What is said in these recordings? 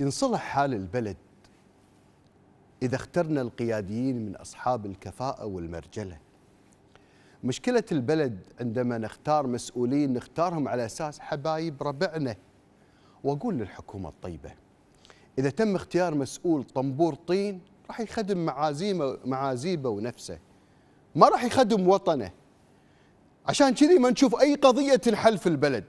ينصلح حال البلد إذا اخترنا القياديين من أصحاب الكفاءة والمرجلة مشكلة البلد عندما نختار مسؤولين نختارهم على أساس حبايب ربعنا وأقول للحكومة الطيبة إذا تم اختيار مسؤول طنبور طين راح يخدم معازيمه معازيبه ونفسه ما راح يخدم وطنه عشان كذي ما نشوف أي قضية تنحل في البلد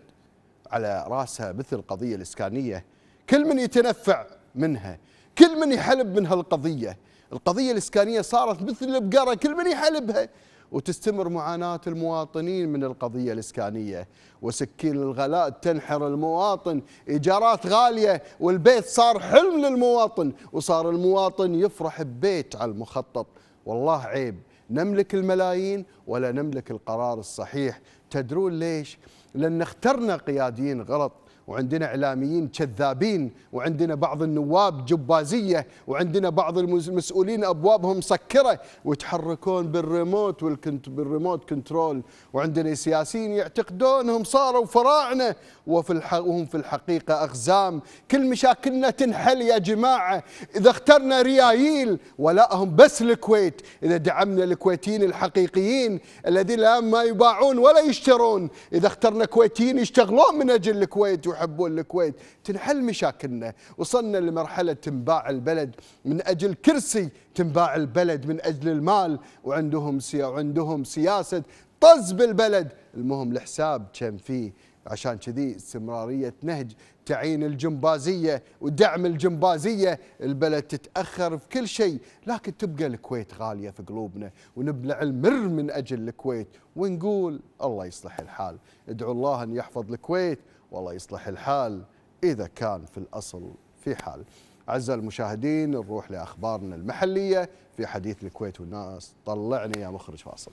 على راسها مثل القضية الإسكانية كل من يتنفع منها كل من يحلب من هالقضية القضية الإسكانية صارت مثل البقرة كل من يحلبها وتستمر معاناة المواطنين من القضية الإسكانية وسكين الغلاء تنحر المواطن إيجارات غالية والبيت صار حلم للمواطن وصار المواطن يفرح ببيت على المخطط والله عيب نملك الملايين ولا نملك القرار الصحيح تدرون ليش؟ لأن اخترنا قياديين غلط وعندنا اعلاميين كذابين وعندنا بعض النواب جبازيه وعندنا بعض المسؤولين ابوابهم مسكره ويتحركون بالريموت والكنت بالريموت كنترول وعندنا سياسيين يعتقدونهم صاروا فراعنه وفي وهم في الحقيقه اغزام كل مشاكلنا تنحل يا جماعه اذا اخترنا ريايل ولاهم بس الكويت اذا دعمنا الكويتيين الحقيقيين الذين الآن ما يباعون ولا يشترون اذا اخترنا كويتيين يشتغلون من اجل الكويت يحبون الكويت تنحل مشاكلنا وصلنا لمرحلة تنباع البلد من أجل كرسي تنباع البلد من أجل المال وعندهم سيا وعندهم سياسة طز بالبلد المهم الحساب كم فيه عشان كذي استمرارية نهج تعيين الجمبازية ودعم الجمبازية البلد تتأخر في كل شيء لكن تبقى الكويت غالية في قلوبنا ونبلع المر من أجل الكويت ونقول الله يصلح الحال ادعو الله أن يحفظ الكويت والله يصلح الحال إذا كان في الأصل في حال أعزائي المشاهدين نروح لأخبارنا المحلية في حديث الكويت والناس طلعني يا مخرج فاصل